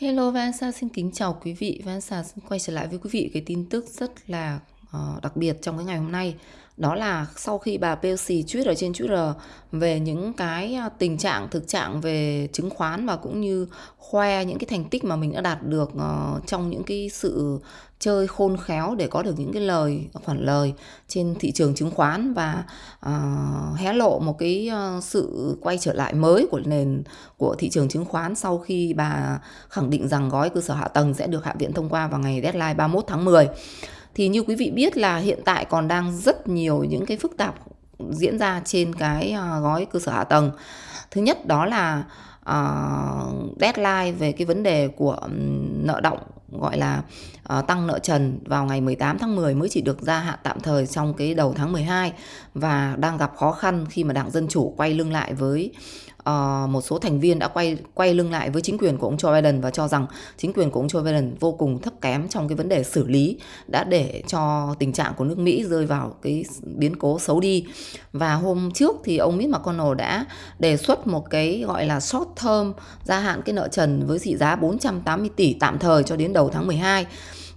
Hello Vansa xin kính chào quý vị. Vansa quay trở lại với quý vị cái tin tức rất là Ờ, đặc biệt trong cái ngày hôm nay đó là sau khi bà Pelosi tweet ở trên Twitter về những cái ờ, tình trạng thực trạng về chứng khoán và cũng như khoe những cái thành tích mà mình đã đạt được ờ, trong những cái sự chơi khôn khéo để có được những cái lời khoản lời trên thị trường chứng khoán và uh, hé lộ một cái sự quay trở lại mới của nền của thị trường chứng khoán sau khi bà khẳng định rằng gói cơ sở hạ tầng sẽ được hạ viện thông qua vào ngày deadline 31 tháng 10 thì như quý vị biết là hiện tại còn đang rất nhiều những cái phức tạp diễn ra trên cái à, gói cơ sở hạ tầng thứ nhất đó là uh, deadline về cái vấn đề của nợ động gọi là uh, tăng nợ trần vào ngày 18 tháng 10 mới chỉ được gia hạn tạm thời trong cái đầu tháng 12 và đang gặp khó khăn khi mà Đảng Dân Chủ quay lưng lại với uh, một số thành viên đã quay quay lưng lại với chính quyền của ông Joe Biden và cho rằng chính quyền của ông Joe Biden vô cùng thấp kém trong cái vấn đề xử lý đã để cho tình trạng của nước Mỹ rơi vào cái biến cố xấu đi và hôm trước thì ông Mitch McConnell đã đề xuất một cái gọi là short term gia hạn cái nợ trần với trị giá 480 tỷ tạm thời cho đến đầu tháng 12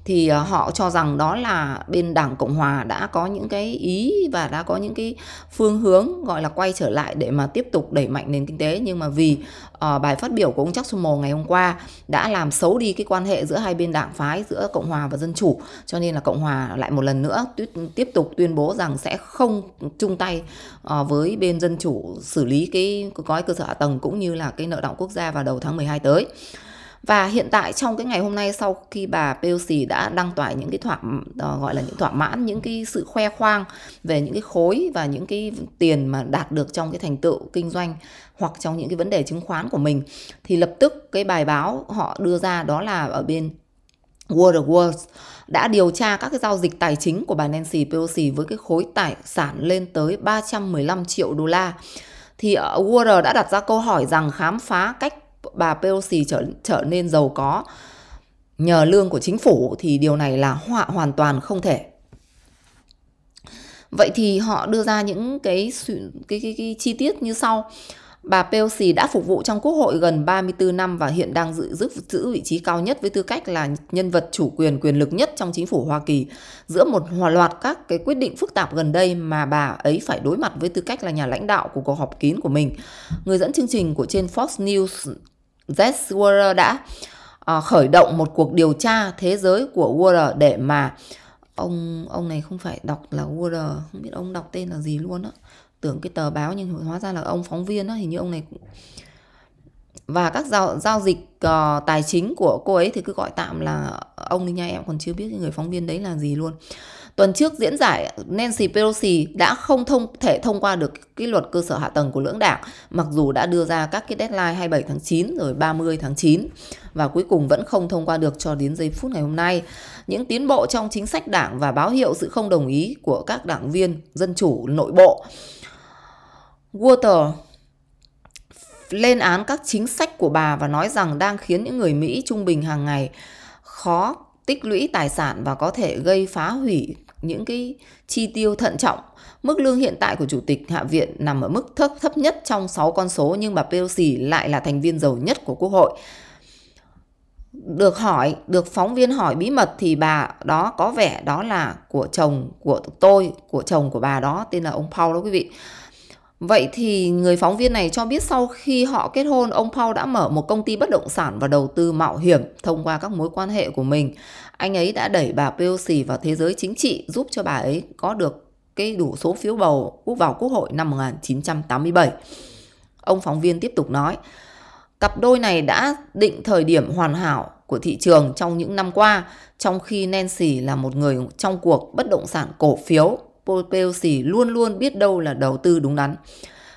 thì ờ, họ cho rằng đó là bên Đảng Cộng hòa đã có những cái ý và đã có những cái phương hướng gọi là quay trở lại để mà tiếp tục đẩy mạnh nền kinh tế nhưng mà vì uh, bài phát biểu của ông Chắc Mồ ngày hôm qua đã làm xấu đi cái quan hệ giữa hai bên đảng phái giữa Cộng hòa và Dân chủ cho nên là Cộng hòa lại một lần nữa tiếp tục tuyên bố rằng sẽ không chung tay uh, với bên Dân chủ xử lý cái gói cơ sở hạ tầng cũng như là cái nợ động quốc gia vào đầu tháng 12 tới và hiện tại trong cái ngày hôm nay sau khi bà Pelosi đã đăng tải những cái thỏa ờ, gọi là những thỏa mãn những cái sự khoe khoang về những cái khối và những cái tiền mà đạt được trong cái thành tựu kinh doanh hoặc trong những cái vấn đề chứng khoán của mình thì lập tức cái bài báo họ đưa ra đó là ở bên World of Worlds đã điều tra các cái giao dịch tài chính của bà Nancy Pelosi với cái khối tài sản lên tới 315 triệu đô la. Thì ờ, World đã đặt ra câu hỏi rằng khám phá cách bà Pelosi trở, trở nên giàu có nhờ lương của chính phủ thì điều này là họa hoàn toàn không thể. Vậy thì họ đưa ra những cái cái, cái, cái chi tiết như sau. Bà Pelosi đã phục vụ trong Quốc hội gần 34 năm và hiện đang giữ, giữ, giữ vị trí cao nhất với tư cách là nhân vật chủ quyền quyền lực nhất trong chính phủ Hoa Kỳ giữa một hòa loạt các cái quyết định phức tạp gần đây mà bà ấy phải đối mặt với tư cách là nhà lãnh đạo của cuộc họp kín của mình. Người dẫn chương trình của trên Fox News Zswr đã uh, khởi động một cuộc điều tra thế giới của Word để mà ông ông này không phải đọc là Word, không biết ông đọc tên là gì luôn á. Tưởng cái tờ báo nhưng hóa ra là ông phóng viên á, hình như ông này cũng và các giao, giao dịch uh, tài chính của cô ấy thì cứ gọi tạm là ông đi nha em còn chưa biết cái người phóng viên đấy là gì luôn Tuần trước diễn giải Nancy Pelosi đã không thông thể thông qua được cái luật cơ sở hạ tầng của lưỡng đảng mặc dù đã đưa ra các cái deadline 27 tháng 9 rồi 30 tháng 9 và cuối cùng vẫn không thông qua được cho đến giây phút ngày hôm nay. Những tiến bộ trong chính sách đảng và báo hiệu sự không đồng ý của các đảng viên dân chủ nội bộ. Water lên án các chính sách của bà và nói rằng đang khiến những người Mỹ trung bình hàng ngày khó tích lũy tài sản và có thể gây phá hủy những cái chi tiêu thận trọng. Mức lương hiện tại của Chủ tịch Hạ viện nằm ở mức thấp, thấp nhất trong 6 con số nhưng bà Pelosi lại là thành viên giàu nhất của Quốc hội. Được hỏi, được phóng viên hỏi bí mật thì bà đó có vẻ đó là của chồng của tôi, của chồng của bà đó tên là ông Paul đó quý vị. Vậy thì người phóng viên này cho biết sau khi họ kết hôn, ông Paul đã mở một công ty bất động sản và đầu tư mạo hiểm thông qua các mối quan hệ của mình. Anh ấy đã đẩy bà Pelosi vào thế giới chính trị giúp cho bà ấy có được cái đủ số phiếu bầu quốc vào quốc hội năm 1987. Ông phóng viên tiếp tục nói, cặp đôi này đã định thời điểm hoàn hảo của thị trường trong những năm qua, trong khi Nancy là một người trong cuộc bất động sản cổ phiếu Pelosi luôn luôn biết đâu là đầu tư đúng đắn.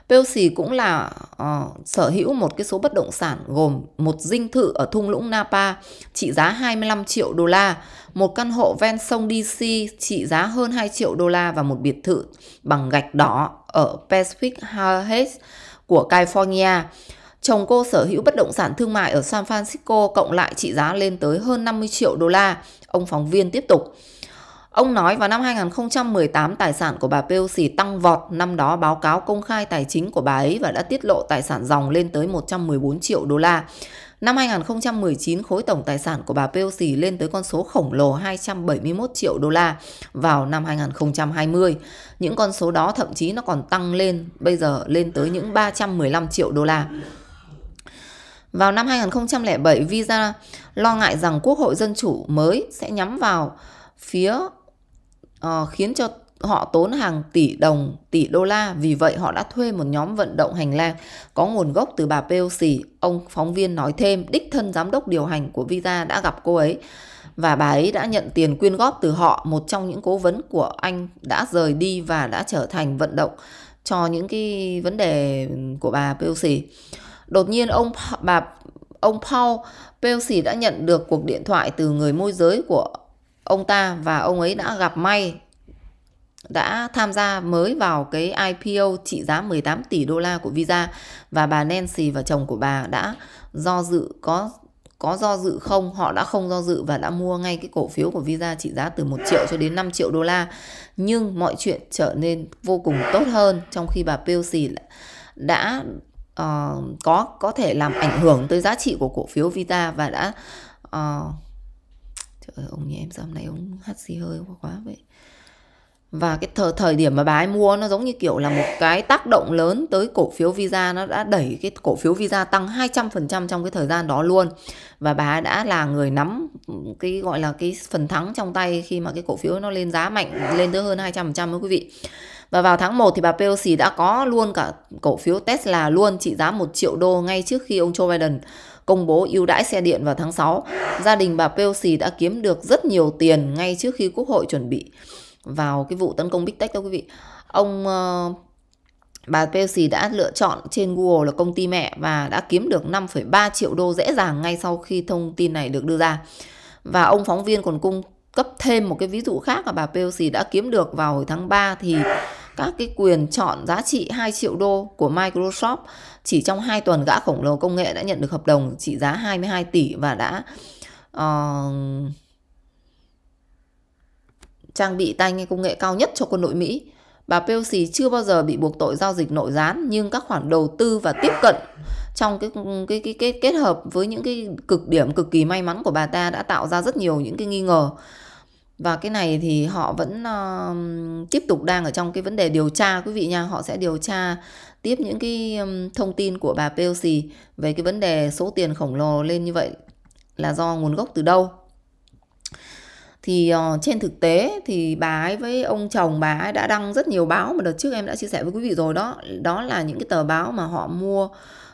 Pelosi cũng là uh, sở hữu một cái số bất động sản gồm một dinh thự ở thung lũng Napa trị giá 25 triệu đô la, một căn hộ ven sông DC trị giá hơn 2 triệu đô la và một biệt thự bằng gạch đỏ ở Pacific Heights của California. Chồng cô sở hữu bất động sản thương mại ở San Francisco cộng lại trị giá lên tới hơn 50 triệu đô la. Ông phóng viên tiếp tục. Ông nói vào năm 2018 tài sản của bà Pelosi tăng vọt, năm đó báo cáo công khai tài chính của bà ấy và đã tiết lộ tài sản dòng lên tới 114 triệu đô la. Năm 2019, khối tổng tài sản của bà Pelosi lên tới con số khổng lồ 271 triệu đô la vào năm 2020. Những con số đó thậm chí nó còn tăng lên, bây giờ lên tới những 315 triệu đô la. Vào năm 2007, Visa lo ngại rằng Quốc hội Dân chủ mới sẽ nhắm vào phía uh, khiến cho họ tốn hàng tỷ đồng, tỷ đô la. Vì vậy họ đã thuê một nhóm vận động hành lang có nguồn gốc từ bà Pelosi. Ông phóng viên nói thêm, đích thân giám đốc điều hành của Visa đã gặp cô ấy và bà ấy đã nhận tiền quyên góp từ họ. Một trong những cố vấn của anh đã rời đi và đã trở thành vận động cho những cái vấn đề của bà Pelosi. Đột nhiên ông bà ông Paul Pelosi đã nhận được cuộc điện thoại từ người môi giới của ông ta và ông ấy đã gặp may đã tham gia mới vào cái IPO trị giá 18 tỷ đô la của Visa và bà Nancy và chồng của bà đã do dự có có do dự không họ đã không do dự và đã mua ngay cái cổ phiếu của Visa trị giá từ 1 triệu cho đến 5 triệu đô la nhưng mọi chuyện trở nên vô cùng tốt hơn trong khi bà Pelosi đã uh, có có thể làm ảnh hưởng tới giá trị của cổ phiếu Visa và đã uh, trời ơi ông nhà em sao này ông hát xì hơi quá quá vậy và cái thời, thời điểm mà bà ấy mua nó giống như kiểu là một cái tác động lớn tới cổ phiếu Visa nó đã đẩy cái cổ phiếu Visa tăng 200% trong cái thời gian đó luôn và bà đã là người nắm cái gọi là cái phần thắng trong tay khi mà cái cổ phiếu nó lên giá mạnh lên tới hơn 200% đó quý vị và vào tháng 1 thì bà Pelosi đã có luôn cả cổ phiếu Tesla luôn trị giá 1 triệu đô ngay trước khi ông Joe Biden công bố ưu đãi xe điện vào tháng 6, gia đình bà Pelosi đã kiếm được rất nhiều tiền ngay trước khi Quốc hội chuẩn bị vào cái vụ tấn công Big Tech đâu quý vị. Ông ờ, bà Pelosi đã lựa chọn trên Google là công ty mẹ và đã kiếm được 5,3 triệu đô dễ dàng ngay sau khi thông tin này được đưa ra. Và ông phóng viên còn cung cấp thêm một cái ví dụ khác là bà Pelosi đã kiếm được vào hồi tháng 3 thì các cái quyền chọn giá trị 2 triệu đô của Microsoft. Chỉ trong 2 tuần gã khổng lồ công nghệ đã nhận được hợp đồng trị giá 22 tỷ và đã uh, trang bị tay nghe công nghệ cao nhất cho quân đội Mỹ. Bà Pelosi chưa bao giờ bị buộc tội giao dịch nội gián nhưng các khoản đầu tư và tiếp cận trong cái cái cái, cái kết hợp với những cái cực điểm cực kỳ may mắn của bà ta đã tạo ra rất nhiều những cái nghi ngờ và cái này thì họ vẫn uh, tiếp tục đang ở trong cái vấn đề điều tra quý vị nha họ sẽ điều tra tiếp những cái um, thông tin của bà Pelosi về cái vấn đề số tiền khổng lồ lên như vậy là do nguồn gốc từ đâu thì uh, trên thực tế thì bà ấy với ông chồng bà ấy đã đăng rất nhiều báo mà đợt trước em đã chia sẻ với quý vị rồi đó đó là những cái tờ báo mà họ mua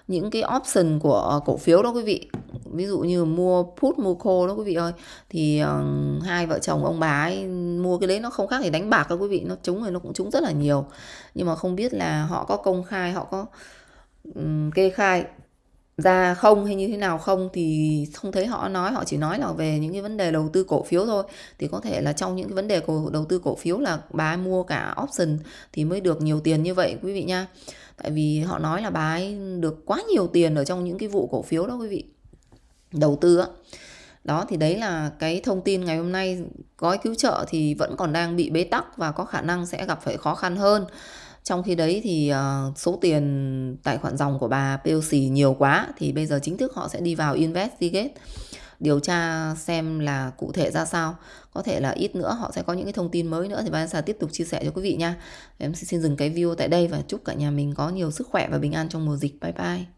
những cái option của ờ, cổ phiếu đó quý vị ví dụ như mua put mua call đó quý vị ơi thì uh, hai vợ chồng ông bà ấy mua cái đấy nó không khác thì đánh bạc đó quý vị nó trúng rồi nó cũng trúng rất là nhiều nhưng mà không biết là họ có công khai họ có um, kê khai ra không hay như thế nào không thì không thấy họ nói họ chỉ nói là về những cái vấn đề đầu tư cổ phiếu thôi thì có thể là trong những cái vấn đề cổ đầu tư cổ phiếu là bà ấy mua cả option thì mới được nhiều tiền như vậy quý vị nha tại vì họ nói là bà ấy được quá nhiều tiền ở trong những cái vụ cổ phiếu đó quý vị đầu tư á đó thì đấy là cái thông tin ngày hôm nay gói cứu trợ thì vẫn còn đang bị bế tắc và có khả năng sẽ gặp phải khó khăn hơn trong khi đấy thì uh, số tiền tài khoản dòng của bà POC nhiều quá thì bây giờ chính thức họ sẽ đi vào investigate điều tra xem là cụ thể ra sao có thể là ít nữa họ sẽ có những cái thông tin mới nữa thì Vanessa tiếp tục chia sẻ cho quý vị nha em xin, dừng cái video tại đây và chúc cả nhà mình có nhiều sức khỏe và bình an trong mùa dịch bye bye